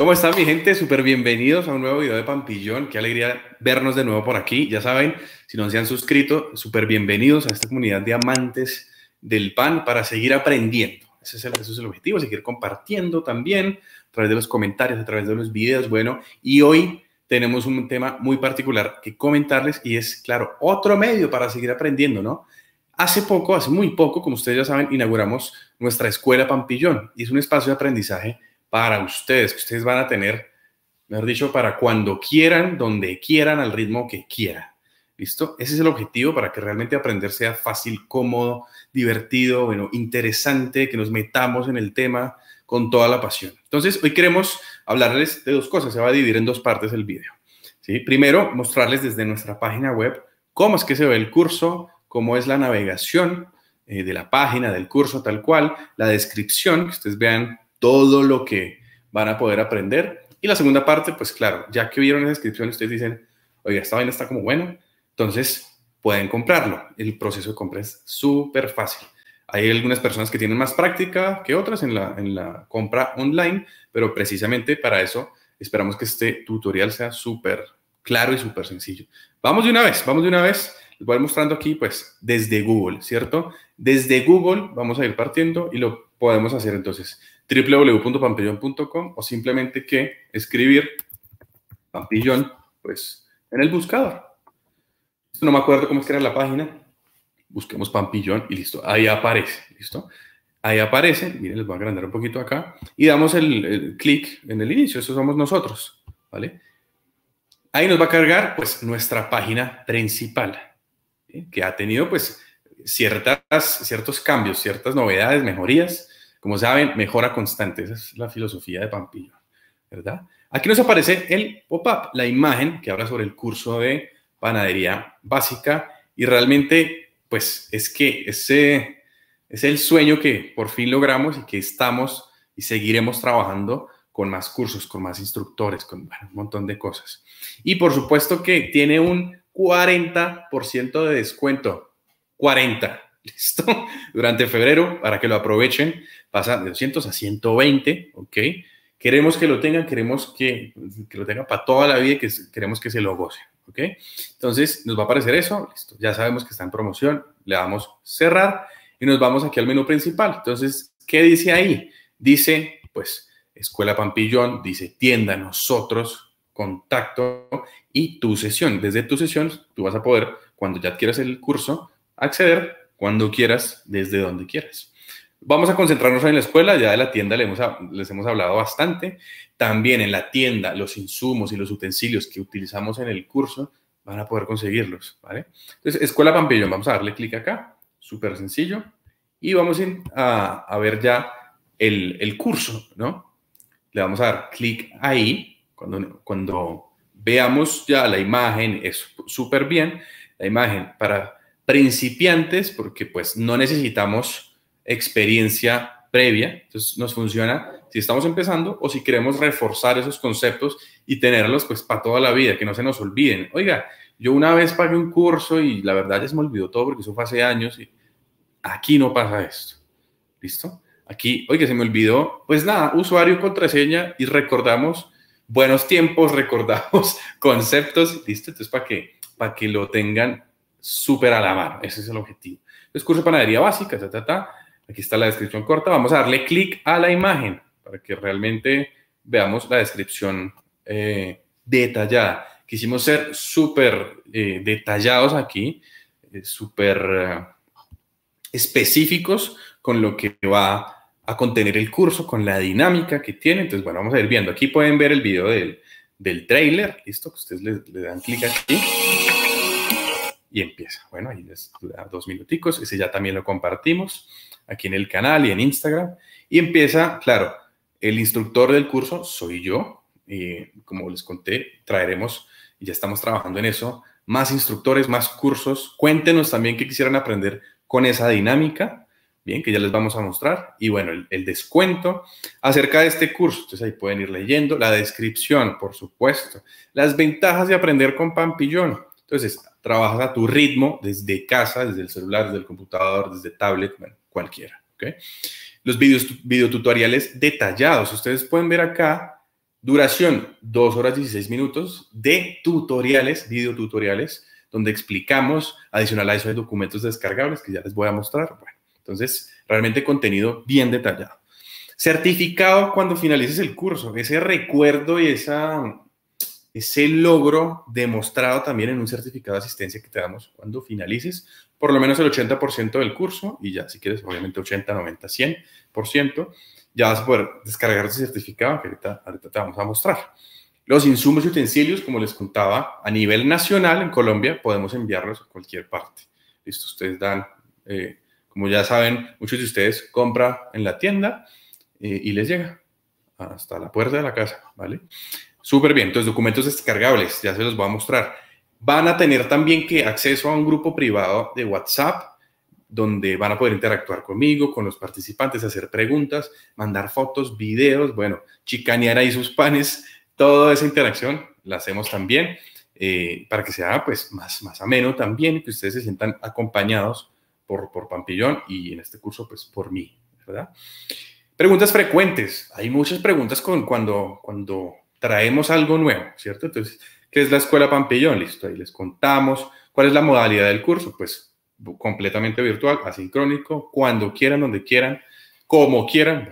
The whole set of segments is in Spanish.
¿Cómo están mi gente? Súper bienvenidos a un nuevo video de Pampillón. Qué alegría vernos de nuevo por aquí. Ya saben, si no se han suscrito, súper bienvenidos a esta comunidad de amantes del pan para seguir aprendiendo. Ese es, el, objetivo, seguir compartiendo también a través de los comentarios, a través de los videos. Bueno, y hoy tenemos un tema muy particular que comentarles y es, claro, otro medio para seguir aprendiendo, ¿no? Hace poco, hace muy poco, como ustedes ya saben, inauguramos nuestra escuela Pampillón y es un espacio de aprendizaje para ustedes, que ustedes van a tener, mejor dicho, para cuando quieran, donde quieran, al ritmo que quiera. ¿Listo? Ese es el objetivo para que realmente aprender sea fácil, cómodo, divertido, bueno, interesante, que nos metamos en el tema con toda la pasión. Entonces, hoy queremos hablarles de dos cosas. Se va a dividir en dos partes el video. ¿sí? Primero, mostrarles desde nuestra página web cómo es que se ve el curso, cómo es la navegación eh, de la página, del curso tal cual, la descripción, que ustedes vean todo lo que van a poder aprender. Y la segunda parte, pues claro, ya que vieron la descripción, ustedes dicen, oye, esta vaina está como bueno, entonces pueden comprarlo. El proceso de compra es súper fácil. Hay algunas personas que tienen más práctica que otras en la, en la compra online, pero precisamente para eso esperamos que este tutorial sea súper claro y súper sencillo. Vamos de una vez, vamos de una vez les voy a mostrando aquí, pues, desde Google, ¿cierto? Desde Google vamos a ir partiendo y lo podemos hacer entonces www.pampillon.com o simplemente que escribir Pampillón, pues, en el buscador. No me acuerdo cómo es que era la página. Busquemos Pampillón y listo. Ahí aparece, ¿listo? Ahí aparece, miren, les voy a agrandar un poquito acá, y damos el, clic en el inicio, eso somos nosotros, ¿vale? Ahí nos va a cargar, pues, nuestra página principal que ha tenido pues ciertas, ciertos cambios, ciertas novedades, mejorías. Como saben, mejora constante. Esa es la filosofía de Pampillo, ¿verdad? Aquí nos aparece el pop-up, la imagen que habla sobre el curso de panadería básica y realmente pues es que ese es el sueño que por fin logramos y que estamos y seguiremos trabajando con más cursos, con más instructores, con un montón de cosas. Y por supuesto que tiene un 40% de descuento. 40. ¿Listo? Durante febrero, para que lo aprovechen, pasa de 200 a 120, ¿ok? Queremos que lo tengan, queremos que, lo tengan para toda la vida y que queremos que se lo gocen, ¿ok? Entonces, nos va a aparecer eso, listo. Ya sabemos que está en promoción, le damos cerrar y nos vamos aquí al menú principal. Entonces, ¿qué dice ahí? Dice, pues, Escuela Pampillón, dice tienda, nosotros, contacto y tu sesión. Desde tu sesión, tú vas a poder, cuando ya adquieras el curso, acceder cuando quieras, desde donde quieras. Vamos a concentrarnos en la escuela, ya de la tienda les hemos, les hemos hablado bastante. También en la tienda, los insumos y los utensilios que utilizamos en el curso van a poder conseguirlos, ¿vale? Entonces, Escuela Pampillón. vamos a darle clic acá, súper sencillo, y vamos a, a ver ya el, el curso, ¿no? Le vamos a dar clic ahí, cuando, veamos ya la imagen, es súper bien, la imagen para principiantes, porque pues no necesitamos experiencia previa, entonces nos funciona si estamos empezando o si queremos reforzar esos conceptos y tenerlos pues para toda la vida, que no se nos olviden. Oiga, yo una vez pagué un curso y la verdad ya se me olvidó todo porque eso fue hace años y aquí no pasa esto. ¿Listo? Aquí, oiga, se me olvidó, pues nada, usuario, contraseña y recordamos buenos tiempos, recordados, conceptos, listo, entonces para que, para que lo tengan súper a la mano, ese es el objetivo. Entonces, curso de panadería básica, ta, ta, aquí está la descripción corta, vamos a darle clic a la imagen para que realmente veamos la descripción eh, detallada. Quisimos ser súper eh, detallados aquí, eh, súper específicos con lo que va a contener el curso con la dinámica que tiene. Entonces, bueno, vamos a ir viendo. Aquí pueden ver el video del, del trailer, listo, que ustedes le, dan clic aquí y empieza. Bueno, ahí les da dos minuticos, ese ya también lo compartimos aquí en el canal y en Instagram. Y empieza, claro, el instructor del curso soy yo. y como les conté, traeremos, y ya estamos trabajando en eso, más instructores, más cursos. Cuéntenos también qué quisieran aprender con esa dinámica bien, que ya les vamos a mostrar. Y bueno, el, descuento acerca de este curso, entonces ahí pueden ir leyendo, la descripción, por supuesto, las ventajas de aprender con Pampillón. Entonces, trabajas a tu ritmo desde casa, desde el celular, desde el computador, desde tablet, cualquiera. Los videos, videotutoriales detallados, ustedes pueden ver acá. Duración 2 horas 16 minutos de tutoriales, videotutoriales, donde explicamos, adicional a eso de documentos descargables que ya les voy a mostrar. Bueno, entonces, realmente contenido bien detallado. Certificado cuando finalices el curso, ese recuerdo y esa, ese logro demostrado también en un certificado de asistencia que te damos cuando finalices por lo menos el 80% del curso y ya si quieres obviamente 80, 90, 100%, ya vas a poder descargar ese certificado que ahorita, te vamos a mostrar. Los insumos y utensilios, como les contaba, a nivel nacional en Colombia podemos enviarlos a cualquier parte. Listo, ustedes dan eh, como ya saben, muchos de ustedes compra en la tienda eh, y les llega hasta la puerta de la casa, ¿vale? Súper bien, entonces documentos descargables, ya se los voy a mostrar. Van a tener también que acceso a un grupo privado de WhatsApp donde van a poder interactuar conmigo, con los participantes, hacer preguntas, mandar fotos, videos, bueno, chicanear ahí sus panes, toda esa interacción la hacemos también eh, para que sea pues más, más ameno también, que ustedes se sientan acompañados por, por Pampillón y en este curso, pues por mí, ¿verdad? Preguntas frecuentes. Hay muchas preguntas con, cuando, cuando traemos algo nuevo, ¿cierto? Entonces, ¿qué es la Escuela Pampillón? Listo, ahí les contamos. ¿Cuál es la modalidad del curso? Pues completamente virtual, asincrónico, cuando quieran, donde quieran, como quieran.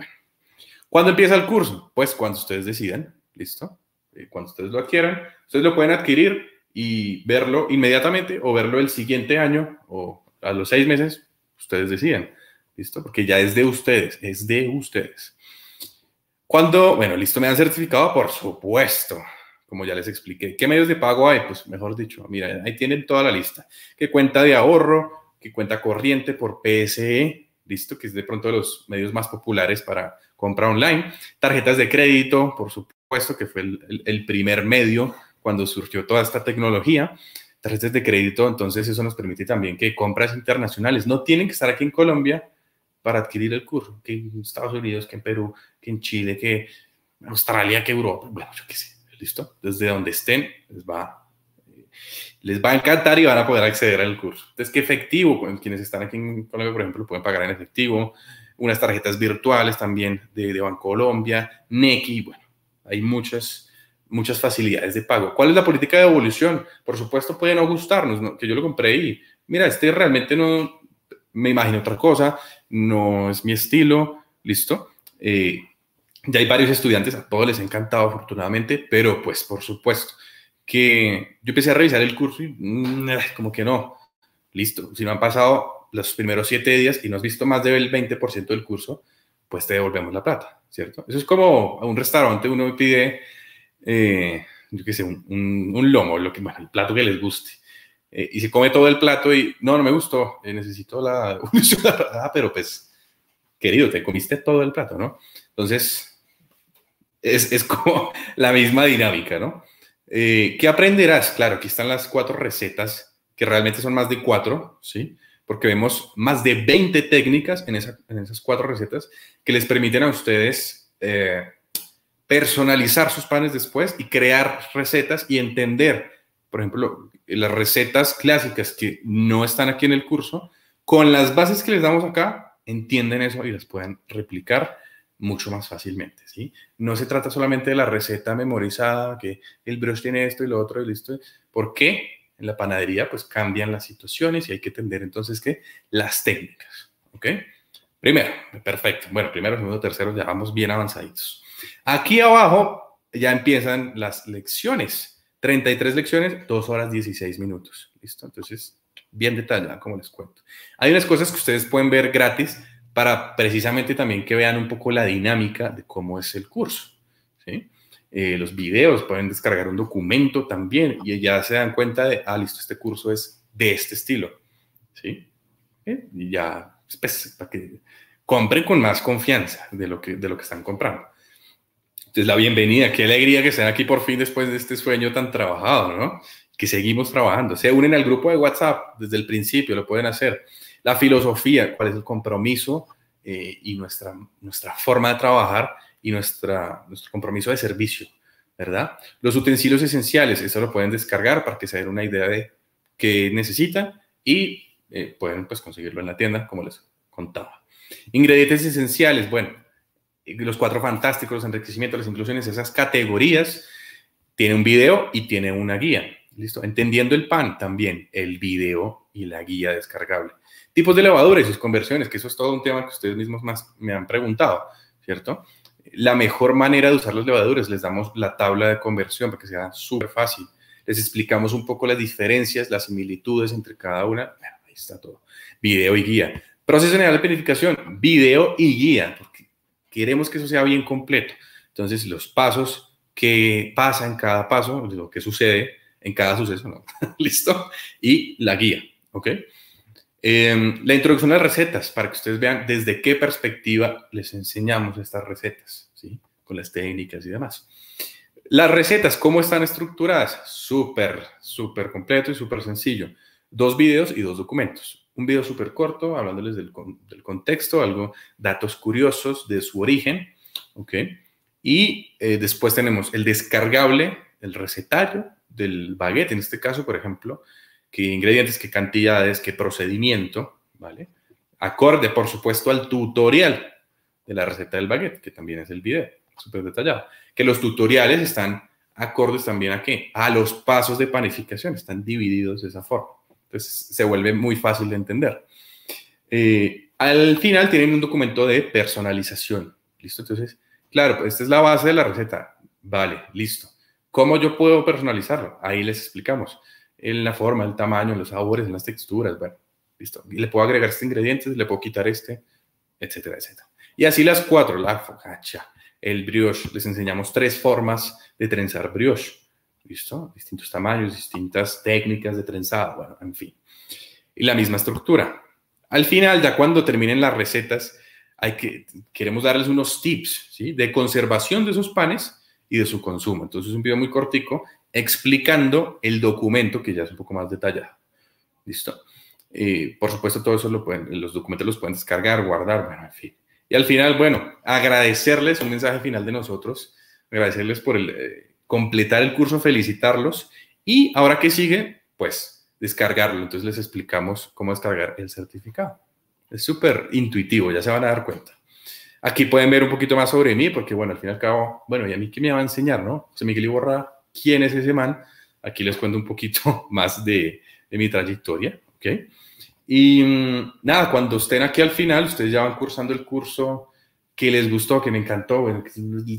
¿Cuándo empieza el curso? Pues cuando ustedes decidan, ¿listo? Eh, cuando ustedes lo adquieran, ustedes lo pueden adquirir y verlo inmediatamente o verlo el siguiente año o a los seis meses, ustedes decían, ¿listo? Porque ya es de ustedes, es de ustedes. Cuando, bueno, listo, me han certificado, por supuesto, como ya les expliqué. ¿Qué medios de pago hay? Pues mejor dicho, mira, ahí tienen toda la lista. Que cuenta de ahorro, que cuenta corriente por PSE, listo, que es de pronto de los medios más populares para compra online. Tarjetas de crédito, por supuesto, que fue el, el primer medio cuando surgió toda esta tecnología tarjetas de crédito, entonces eso nos permite también que compras internacionales no tienen que estar aquí en Colombia para adquirir el curso, que en Estados Unidos, que en Perú, que en Chile, que en Australia, que Europa, bueno, yo qué sé, ¿listo? Desde donde estén, les va, eh, les va a encantar y van a poder acceder al curso. Entonces, que efectivo, pues, quienes están aquí en Colombia, por ejemplo, pueden pagar en efectivo, unas tarjetas virtuales también de, de Bancolombia, NECI, bueno, hay muchas muchas facilidades de pago. ¿Cuál es la política de devolución? Por supuesto, puede no gustarnos, ¿no? que yo lo compré y, mira, este realmente no, me imagino otra cosa, no es mi estilo, listo. Eh, ya hay varios estudiantes, a todos les ha encantado afortunadamente, pero pues por supuesto que yo empecé a revisar el curso y mm, como que no, listo, si no han pasado los primeros siete días y no has visto más del 20% del curso, pues te devolvemos la plata, ¿cierto? Eso es como a un restaurante, uno pide eh, yo qué sé, un, lomo, lo que, el plato que les guste. Eh, y se come todo el plato y no, no me gustó, eh, necesito la ah, pero pues, querido, te comiste todo el plato, ¿no? Entonces, es, es como la misma dinámica, ¿no? Eh, ¿Qué aprenderás? Claro, aquí están las cuatro recetas, que realmente son más de cuatro, ¿sí? Porque vemos más de 20 técnicas en, en esas cuatro recetas que les permiten a ustedes personalizar sus panes después y crear recetas y entender, por ejemplo, las recetas clásicas que no están aquí en el curso, con las bases que les damos acá, entienden eso y las pueden replicar mucho más fácilmente, ¿sí? No se trata solamente de la receta memorizada, que el brush tiene esto y lo otro y listo. ¿Por qué? En la panadería, pues cambian las situaciones y hay que entender entonces que las técnicas, ¿ok? Primero, perfecto. Bueno, primero, segundo, tercero, ya vamos bien avanzaditos. Aquí abajo ya empiezan las lecciones. 33 lecciones, 2 horas 16 minutos. ¿Listo? Entonces, bien detallada, como les cuento. Hay unas cosas que ustedes pueden ver gratis para precisamente también que vean un poco la dinámica de cómo es el curso. Eh, los videos, pueden descargar un documento también y ya se dan cuenta de, ah, listo, este curso es de este estilo. ¿sí? Eh, y ya, pues, para que compren con más confianza de lo de lo que están comprando. Entonces, la bienvenida, qué alegría que estén aquí por fin después de este sueño tan trabajado, ¿no? Que seguimos trabajando. Se unen al grupo de WhatsApp desde el principio, lo pueden hacer. La filosofía, cuál es el compromiso eh, y nuestra, nuestra forma de trabajar y nuestra, nuestro compromiso de servicio, ¿verdad? Los utensilios esenciales, eso lo pueden descargar para que se den una idea de qué necesitan y eh, pueden pues, conseguirlo en la tienda, como les contaba. Ingredientes esenciales, bueno, los cuatro fantásticos, los enriquecimientos, las inclusiones, esas categorías, tiene un video y tiene una guía. Listo. Entendiendo el pan también, el video y la guía descargable. Tipos de levaduras y sus conversiones, que eso es todo un tema que ustedes mismos más me han preguntado, ¿cierto? La mejor manera de usar las levaduras, les damos la tabla de conversión para que sea súper fácil. Les explicamos un poco las diferencias, las similitudes entre cada una. Ahí está todo. Video y guía. Proceso general de planificación, video y guía Queremos que eso sea bien completo. Entonces, los pasos que pasa en cada paso, lo que sucede en cada suceso, ¿no? ¿listo? Y la guía, ¿ok? Em, la introducción a las recetas, para que ustedes vean desde qué perspectiva les enseñamos estas recetas, ¿sí? Con las técnicas y demás. Las recetas, ¿cómo están estructuradas? Súper, súper completo y súper sencillo. Dos videos y dos documentos un video súper corto hablándoles del, contexto, algo, datos curiosos de su origen, ¿ok? Y eh, después tenemos el descargable, el recetario del baguette, en este caso, por ejemplo, qué ingredientes, qué cantidades, qué procedimiento, ¿vale? Acorde, por supuesto, al tutorial de la receta del baguette, que también es el video, súper detallado. Que los tutoriales están acordes también a qué? A los pasos de panificación, están divididos de esa forma. Entonces se vuelve muy fácil de entender. Eh, al final tienen un documento de personalización. ¿Listo? Entonces, claro, pues, esta es la base de la receta. Vale, listo. ¿Cómo yo puedo personalizarlo? Ahí les explicamos. En la forma, el tamaño, los sabores, las texturas. Bueno, listo. le puedo agregar este ingrediente, le puedo quitar este, etcétera, etcétera. Y así las cuatro, la focacha, el brioche. Les enseñamos tres formas de trenzar brioche. ¿Listo? Distintos tamaños, distintas técnicas de trenzado, bueno, en fin. Y la misma estructura. Al final, ya cuando terminen las recetas, hay que, queremos darles unos tips ¿sí? de conservación de esos panes y de su consumo. Entonces, un video muy cortico explicando el documento que ya es un poco más detallado. ¿Listo? y eh, por supuesto, todo eso lo pueden, los documentos los pueden descargar, guardar, bueno, en fin. Y al final, bueno, agradecerles un mensaje final de nosotros, agradecerles por el, eh, completar el curso, felicitarlos y ahora que sigue, pues descargarlo. Entonces les explicamos cómo descargar el certificado. Es súper intuitivo, ya se van a dar cuenta. Aquí pueden ver un poquito más sobre mí, porque bueno, al fin y al cabo, bueno, ¿y a mí qué me va a enseñar, no? José Miguel Iborra, ¿quién es ese man? Aquí les cuento un poquito más de, de mi trayectoria, ¿ok? Y mm, nada, cuando estén aquí al final, ustedes ya van cursando el curso que les gustó, que me encantó,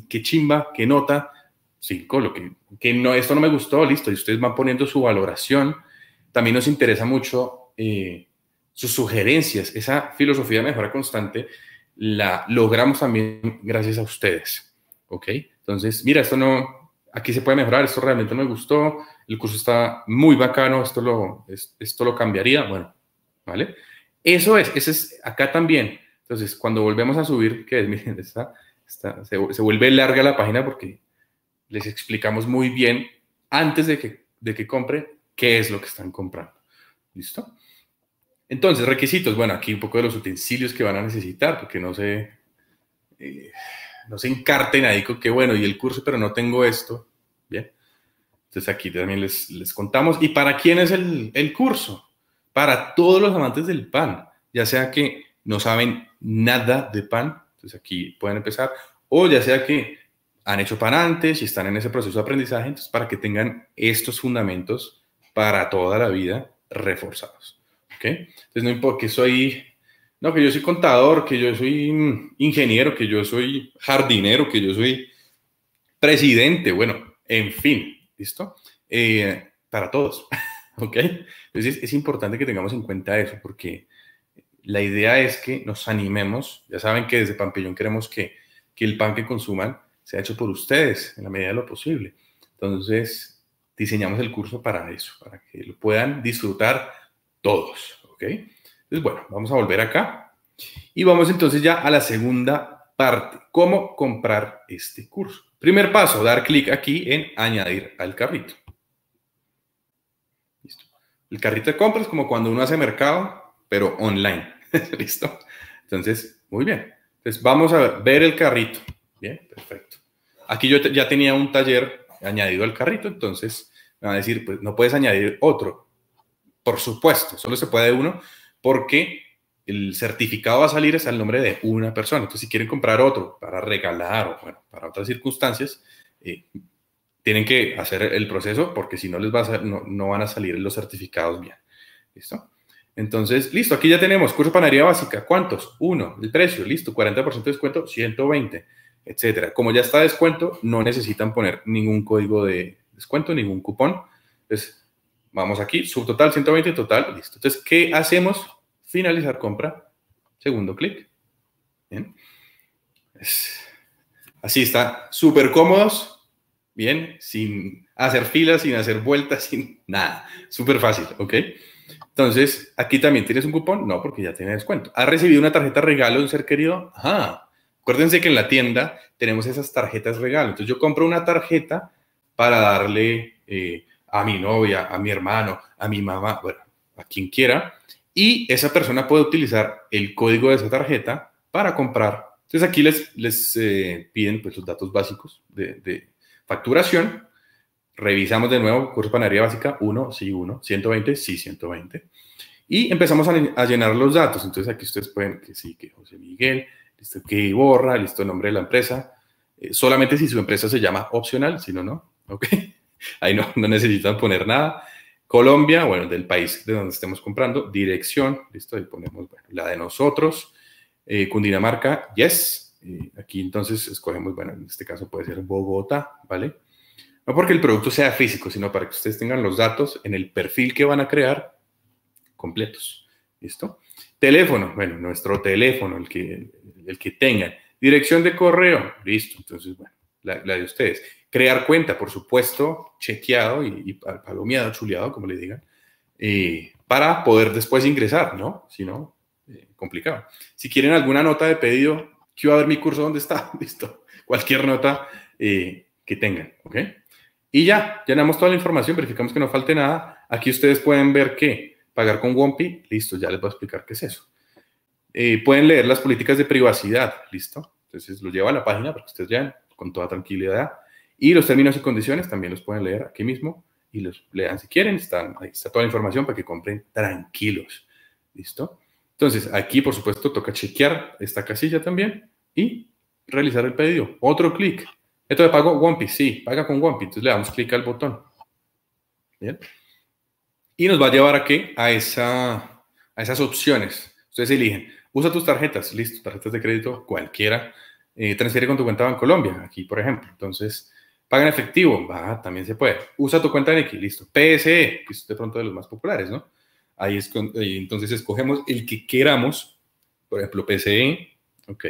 que chimba, que nota, cinco, lo que, no, esto no me gustó, listo, y ustedes van poniendo su valoración. También nos interesa mucho eh, sus sugerencias, esa filosofía de mejora constante la logramos también gracias a ustedes, ¿ok? Entonces, mira, esto no, aquí se puede mejorar, esto realmente no me gustó, el curso está muy bacano, esto lo, esto lo cambiaría, bueno, ¿vale? Eso es, ese es acá también. Entonces, cuando volvemos a subir, que es, miren, está, está, se vuelve larga la página porque les explicamos muy bien antes de que, de que compren qué es lo que están comprando. ¿Listo? Entonces, requisitos. Bueno, aquí un poco de los utensilios que van a necesitar, porque no se, eh, no se encarten ahí con que, bueno, y el curso, pero no tengo esto. Bien. Entonces, aquí también les, contamos. ¿Y para quién es el, el curso? Para todos los amantes del pan, ya sea que no saben nada de pan, entonces aquí pueden empezar, o ya sea que han hecho pan antes y están en ese proceso de aprendizaje, entonces para que tengan estos fundamentos para toda la vida reforzados. ¿ok? Entonces no importa que soy, no, que yo soy contador, que yo soy mm, ingeniero, que yo soy jardinero, que yo soy presidente, bueno, en fin, ¿listo? Eh, para todos, ¿ok? Entonces es importante que tengamos en cuenta eso porque la idea es que nos animemos, ya saben que desde Pampillón queremos que, que el pan que consuman se ha hecho por ustedes en la medida de lo posible. Entonces, diseñamos el curso para eso, para que lo puedan disfrutar todos, ¿ok? Entonces, bueno, vamos a volver acá y vamos entonces ya a la segunda parte, cómo comprar este curso. Primer paso, dar clic aquí en añadir al carrito. Listo. El carrito de compras como cuando uno hace mercado, pero online. ¿Listo? Entonces, muy bien. Entonces, vamos a ver el carrito. Bien, perfecto. Aquí yo ya tenía un taller añadido al carrito, entonces me van a decir, pues no puedes añadir otro. Por supuesto, solo se puede uno porque el certificado va a salir es al nombre de una persona. Entonces, si quieren comprar otro para regalar o bueno, para otras circunstancias, eh, tienen que hacer el proceso porque si no les va a no, van a salir los certificados bien. ¿Listo? Entonces, listo, aquí ya tenemos curso panadería básica. ¿Cuántos? Uno, el precio, listo, 40% de descuento, 120 etcétera. Como ya está descuento, no necesitan poner ningún código de descuento, ningún cupón. Entonces, vamos aquí, subtotal 120, total, listo. Entonces, ¿qué hacemos? Finalizar compra, segundo clic. así está, súper cómodos, bien, sin hacer filas, sin hacer vueltas, sin nada. Súper fácil, ¿ok? Entonces, aquí también tienes un cupón, no, porque ya tiene descuento. ¿Ha recibido una tarjeta regalo de un ser querido? Ajá, Acuérdense que en la tienda tenemos esas tarjetas regalo. Entonces yo compro una tarjeta para darle eh, a mi novia, a mi hermano, a mi mamá, bueno, a quien quiera. Y esa persona puede utilizar el código de esa tarjeta para comprar. Entonces aquí les, les eh, piden pues, los datos básicos de, de facturación. Revisamos de nuevo, curso panadería básica, 1, sí, 1, 120, sí, 120. Y empezamos a, a, llenar los datos. Entonces aquí ustedes pueden que sí, que José Miguel, listo que borra, listo el nombre de la empresa. Eh, solamente si su empresa se llama opcional, si no, no. Ok. Ahí no, no necesitan poner nada. Colombia, bueno, del país de donde estemos comprando, dirección, listo, ahí ponemos la de nosotros, eh, Cundinamarca, yes, eh, aquí entonces escogemos, bueno, en este caso puede ser Bogotá, ¿vale? No porque el producto sea físico, sino para que ustedes tengan los datos en el perfil que van a crear completos, ¿listo? Teléfono, bueno, nuestro teléfono, el que, el que tengan. Dirección de correo, listo. Entonces, bueno, la, de ustedes. Crear cuenta, por supuesto, chequeado y, palomeado, chuleado, como le digan, eh, para poder después ingresar, ¿no? Si no, eh, complicado. Si quieren alguna nota de pedido, quiero ver mi curso, ¿dónde está? Listo. Cualquier nota eh, que tengan, ¿ok? Y ya, llenamos toda la información, verificamos que no falte nada. Aquí ustedes pueden ver que pagar con Wompi, listo, ya les voy a explicar qué es eso. Eh, pueden leer las políticas de privacidad, ¿listo? Entonces lo lleva a la página para que ustedes vean con toda tranquilidad. Y los términos y condiciones también los pueden leer aquí mismo y los lean si quieren. está toda la información para que compren tranquilos, ¿listo? Entonces aquí, por supuesto, toca chequear esta casilla también y realizar el pedido. Otro clic. Esto de pago Wampi, sí, paga con Wampi. Entonces le damos clic al botón. Bien. Y nos va a llevar a qué? A, esa, a esas opciones. Ustedes eligen Usa tus tarjetas, listo, tarjetas de crédito cualquiera. Eh, transfiere con tu cuenta en Colombia aquí por ejemplo. Entonces, paga en efectivo, va, también se puede. Usa tu cuenta en X, listo. PSE, que es de pronto de los más populares, ¿no? Ahí es con, eh, entonces escogemos el que queramos, por ejemplo, PSE, ok.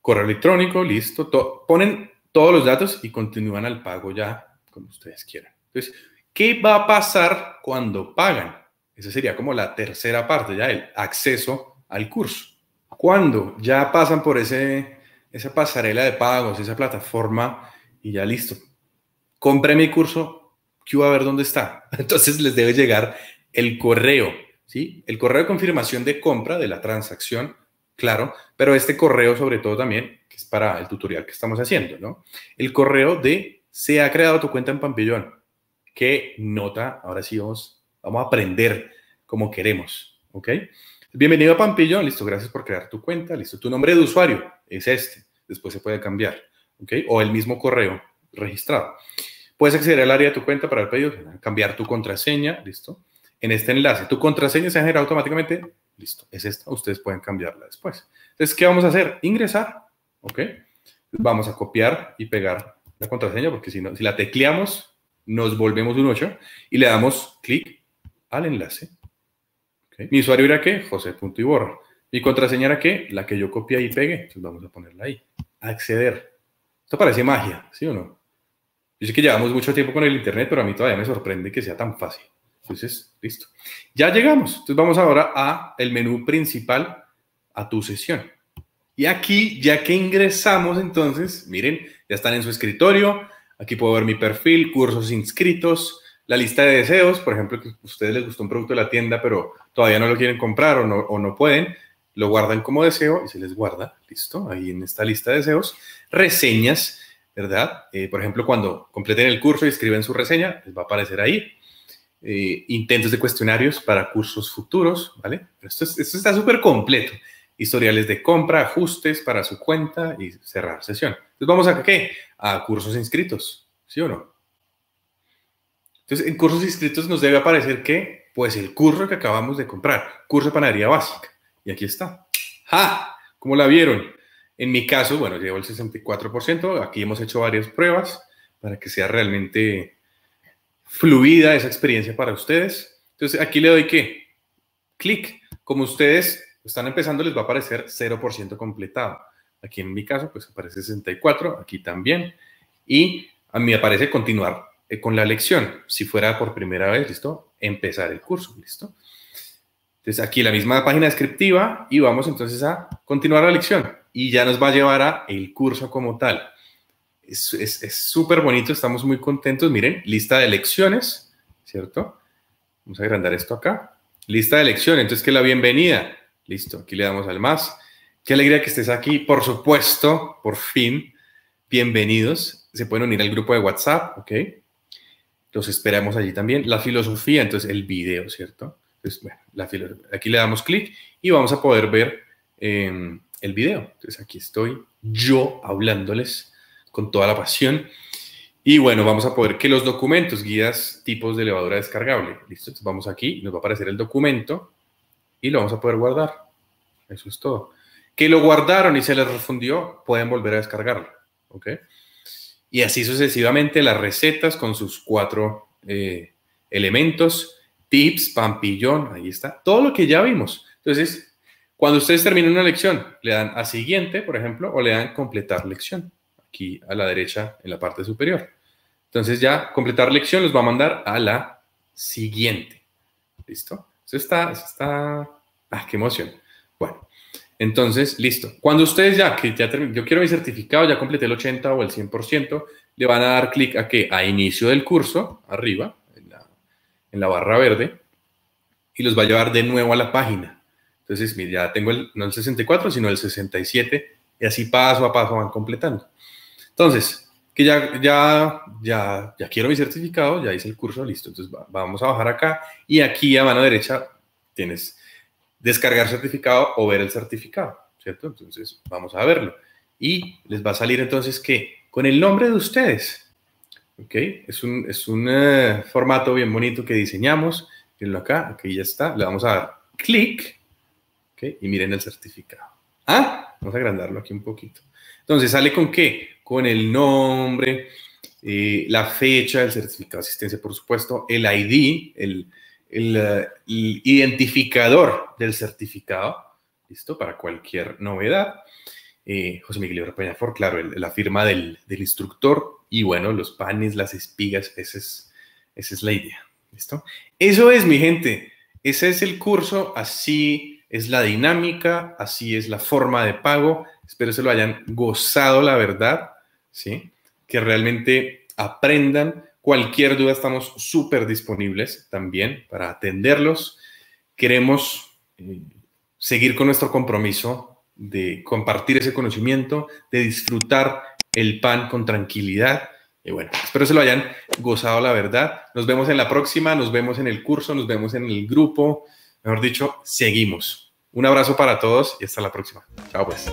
Correo electrónico, listo. ponen todos los datos y continúan al pago ya, como ustedes quieran. Entonces, ¿qué va a pasar cuando pagan? Esa sería como la tercera parte, ya el acceso al curso. Cuando ya pasan por ese, esa pasarela de pagos, esa plataforma y ya listo. Compré mi curso, que a ver dónde está. Entonces les debe llegar el correo, ¿sí? El correo de confirmación de compra de la transacción, claro, pero este correo sobre todo también, que es para el tutorial que estamos haciendo, ¿no? El correo de se ha creado tu cuenta en Pampillón. Qué nota, ahora sí vamos, vamos a aprender como queremos, ¿ok? Bienvenido a Pampillo, listo, gracias por crear tu cuenta, listo. Tu nombre de usuario es este, después se puede cambiar, ¿ok? O el mismo correo registrado. Puedes acceder al área de tu cuenta para el pedido, cambiar tu contraseña, listo. En este enlace, tu contraseña se genera automáticamente, listo, es esta, ustedes pueden cambiarla después. Entonces, ¿qué vamos a hacer? Ingresar, ¿ok? Vamos a copiar y pegar la contraseña, porque si, no, si la tecleamos, nos volvemos un 8 y le damos clic al enlace mi usuario era qué? José.iborra. Mi contraseña era qué? La que yo copié y pegué. Entonces vamos a ponerla ahí. Acceder. Esto parece magia, ¿sí o no? Yo sé que llevamos mucho tiempo con el Internet, pero a mí todavía me sorprende que sea tan fácil. Entonces, listo. Ya llegamos. Entonces vamos ahora a el menú principal, a tu sesión. Y aquí, ya que ingresamos, entonces, miren, ya están en su escritorio. Aquí puedo ver mi perfil, cursos inscritos, la lista de deseos, por ejemplo, que a ustedes les gustó un producto de la tienda, pero todavía no lo quieren comprar o no, pueden, lo guardan como deseo y se les guarda, listo, ahí en esta lista de deseos. Reseñas, ¿verdad? Eh, por ejemplo, cuando completen el curso y escriben su reseña, les va a aparecer ahí. Eh, intentos de cuestionarios para cursos futuros, ¿vale? Esto, esto está súper completo. Historiales de compra, ajustes para su cuenta y cerrar sesión. Entonces vamos a qué? A cursos inscritos, ¿sí o no? Entonces, en cursos inscritos nos debe aparecer que, pues el curso que acabamos de comprar, curso de panadería básica. Y aquí está. ¡Ja! ¿Cómo la vieron? En mi caso, bueno, llevo el 64%. Aquí hemos hecho varias pruebas para que sea realmente fluida esa experiencia para ustedes. Entonces, aquí le doy que clic. Como ustedes están empezando, les va a aparecer 0% completado. Aquí en mi caso, pues aparece 64, aquí también. Y a mí me aparece continuar eh, con la lección. Si fuera por primera vez, ¿listo? Empezar el curso, ¿listo? Entonces aquí la misma página descriptiva y vamos entonces a continuar la lección y ya nos va a llevar a el curso como tal. Es súper bonito, estamos muy contentos. Miren, lista de lecciones, ¿cierto? Vamos a agrandar esto acá. Lista de lecciones, entonces que la bienvenida. Listo, aquí le damos al más. Qué alegría que estés aquí, por supuesto, por fin. Bienvenidos. Se pueden unir al grupo de WhatsApp, ¿ok? Los esperamos allí también. La filosofía, entonces el video, ¿cierto? bueno, la aquí le damos clic y vamos a poder ver em, el video. Entonces aquí estoy yo hablándoles con toda la pasión. Y bueno, vamos a poder que los documentos, guías, tipos de levadura descargable. Listo, vamos aquí, nos va a aparecer el documento y lo vamos a poder guardar. Eso es todo. Que lo guardaron y se les refundió, pueden volver a descargarlo. ¿Ok? y así sucesivamente las recetas con sus cuatro eh, elementos, tips, pampillón, ahí está, todo lo que ya vimos. Entonces, cuando ustedes terminan una lección, le dan a siguiente, por ejemplo, o le dan completar lección, aquí a la derecha en la parte superior. Entonces ya completar lección los va a mandar a la siguiente. ¿Listo? Eso está, eso está, ah, qué emoción. Bueno, entonces, listo. Cuando ustedes ya, que ya yo quiero mi certificado, ya completé el 80 o el 100%, le van a dar clic a que a inicio del curso, arriba, en la, barra verde, y los va a llevar de nuevo a la página. Entonces, mira, ya tengo el, no el 64, sino el 67, y así paso a paso van completando. Entonces, que ya, ya, ya, ya quiero mi certificado, ya hice el curso, listo. Entonces, vamos a bajar acá, y aquí a mano derecha tienes descargar certificado o ver el certificado, ¿cierto? Entonces, vamos a verlo. Y les va a salir entonces que con el nombre de ustedes, ¿ok? Es un, eh, formato bien bonito que diseñamos. Mirenlo acá, aquí ya está. Le vamos a dar clic, ¿ok? Y miren el certificado. Ah, vamos a agrandarlo aquí un poquito. Entonces, ¿sale con qué? Con el nombre, eh, la fecha del certificado de asistencia, por supuesto, el ID, el, eh, el, identificador del certificado, ¿listo? Para cualquier novedad. Eh, José Miguel Ibra Peñafort, claro, la firma del, instructor y bueno, los panes, las espigas, esa es, esa es la idea. ¿Listo? Eso es, mi gente. Ese es el curso, así es la dinámica, así es la forma de pago. Espero se lo hayan gozado, la verdad, ¿sí? Que realmente aprendan Cualquier duda estamos súper disponibles también para atenderlos. Queremos eh, seguir con nuestro compromiso de compartir ese conocimiento, de disfrutar el pan con tranquilidad. Y bueno, espero se lo hayan gozado, la verdad. Nos vemos en la próxima, nos vemos en el curso, nos vemos en el grupo. Mejor dicho, seguimos. Un abrazo para todos y hasta la próxima. Chao pues.